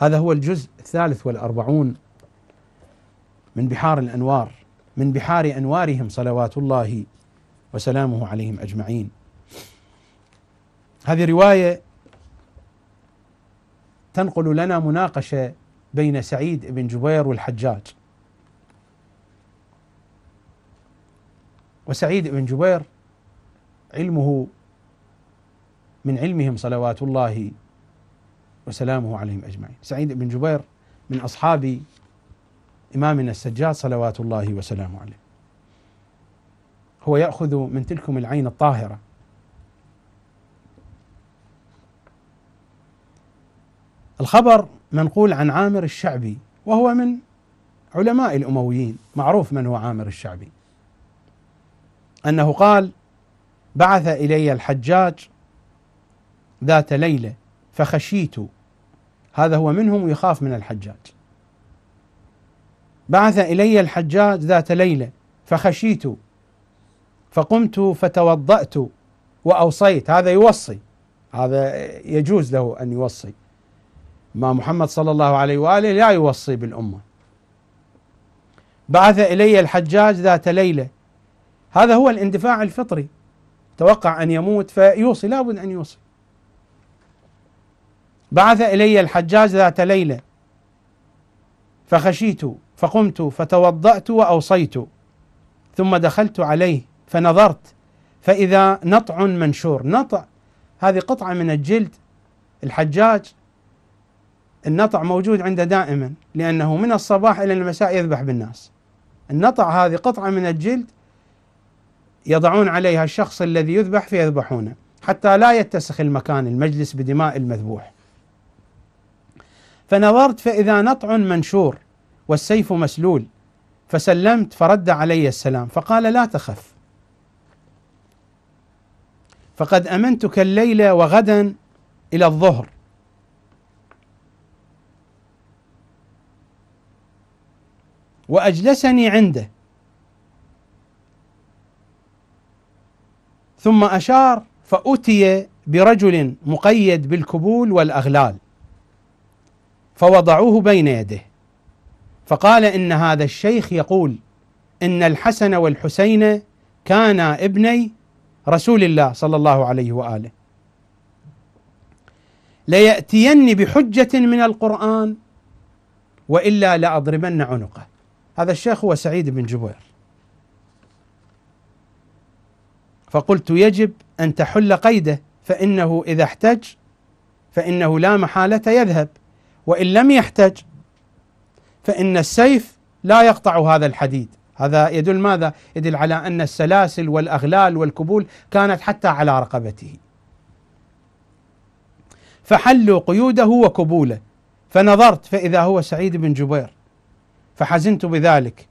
هذا هو الجزء الثالث والأربعون من بحار الأنوار من بحار أنوارهم صلوات الله وسلامه عليهم أجمعين هذه رواية تنقل لنا مناقشة بين سعيد بن جبير والحجاج وسعيد بن جبير علمه من علمهم صلوات الله وسلامه عليهم أجمعين سعيد بن جبير من أصحاب إمامنا السجاد صلوات الله وسلامه عليه هو يأخذ من تلكم العين الطاهرة الخبر منقول عن عامر الشعبي وهو من علماء الأمويين معروف من هو عامر الشعبي أنه قال بعث إلي الحجاج ذات ليلة فخشيت هذا هو منهم ويخاف من الحجاج بعث الي الحجاج ذات ليله فخشيت فقمت فتوضأت وأوصيت هذا يوصي هذا يجوز له أن يوصي ما محمد صلى الله عليه وآله لا يوصي بالأمة بعث إلي الحجاج ذات ليلة هذا هو الاندفاع الفطري توقع أن يموت فيوصي لابد أن يوصي بعث الي الحجاج ذات ليله فخشيت فقمت فتوضأت واوصيت ثم دخلت عليه فنظرت فاذا نطع منشور نطع هذه قطعه من الجلد الحجاج النطع موجود عنده دائما لأنه من الصباح إلى المساء يذبح بالناس النطع هذه قطعة من الجلد يضعون عليها الشخص الذي يذبح فيذبحونه حتى لا يتسخ المكان المجلس بدماء المذبوح فنظرت فإذا نطع منشور والسيف مسلول فسلمت فرد علي السلام فقال لا تخف فقد امنتك الليله وغدا الى الظهر واجلسني عنده ثم اشار فاتي برجل مقيد بالكبول والاغلال فوضعوه بين يده فقال ان هذا الشيخ يقول ان الحسن والحسين كانا ابني رسول الله صلى الله عليه واله لياتيني بحجه من القران والا لاضربن عنقه هذا الشيخ هو سعيد بن جبير فقلت يجب ان تحل قيده فانه اذا احتج فانه لا محاله يذهب وإن لم يحتج فإن السيف لا يقطع هذا الحديد هذا يدل ماذا؟ يدل على أن السلاسل والأغلال والكبول كانت حتى على رقبته فحلوا قيوده وكبوله فنظرت فإذا هو سعيد بن جبير فحزنت بذلك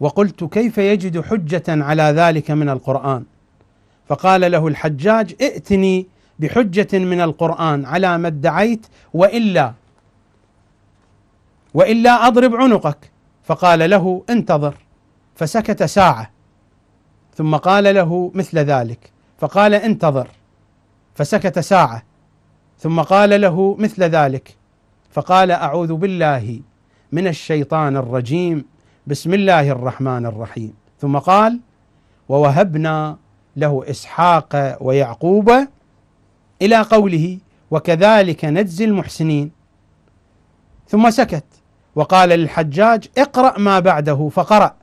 وقلت كيف يجد حجة على ذلك من القرآن فقال له الحجاج ائتني بحجة من القرآن على ما ادعيت وإلا وإلا أضرب عنقك فقال له انتظر فسكت ساعة ثم قال له مثل ذلك فقال انتظر فسكت ساعة ثم قال له مثل ذلك فقال أعوذ بالله من الشيطان الرجيم بسم الله الرحمن الرحيم ثم قال ووهبنا له إسحاق ويعقوب إلى قوله وكذلك نجزي المحسنين ثم سكت وقال للحجاج اقرأ ما بعده فقرأ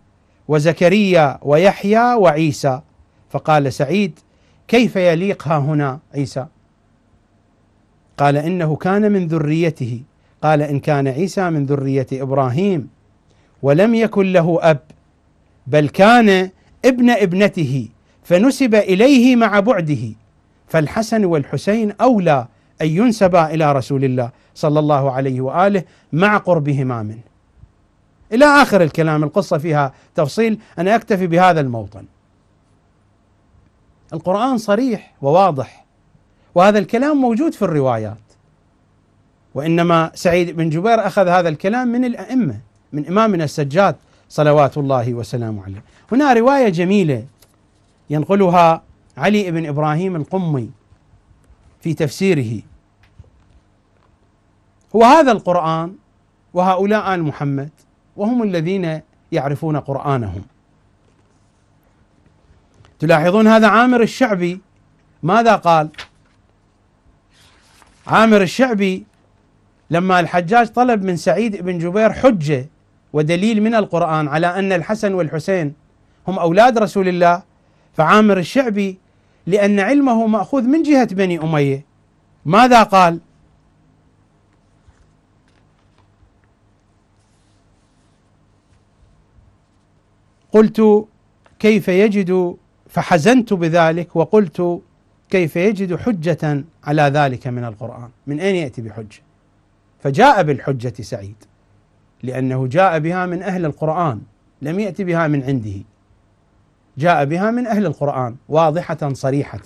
وزكريا ويحيى وعيسى فقال سعيد كيف يليق ها هنا عيسى قال إنه كان من ذريته قال إن كان عيسى من ذرية إبراهيم ولم يكن له أب بل كان ابن ابنته فنسب إليه مع بعده فالحسن والحسين أولى أن ينسبا إلى رسول الله صلى الله عليه وآله مع قربهما منه إلى آخر الكلام القصة فيها تفصيل أنا أكتفي بهذا الموطن القرآن صريح وواضح وهذا الكلام موجود في الروايات وإنما سعيد بن جبير أخذ هذا الكلام من الأئمة من إمامنا السجاد صلوات الله وسلامه عليه هنا رواية جميلة ينقلها علي بن ابراهيم القمي في تفسيره هو هذا القرآن وهؤلاء آل محمد وهم الذين يعرفون قرآنهم تلاحظون هذا عامر الشعبي ماذا قال؟ عامر الشعبي لما الحجاج طلب من سعيد بن جبير حجة ودليل من القرآن على أن الحسن والحسين هم أولاد رسول الله فعامر الشعبي لأن علمه مأخوذ من جهة بني أمية ماذا قال؟ قلت كيف يجد فحزنت بذلك وقلت كيف يجد حجة على ذلك من القرآن من أين يأتي بحجة فجاء بالحجة سعيد لأنه جاء بها من أهل القرآن لم يأتي بها من عنده جاء بها من أهل القرآن واضحة صريحة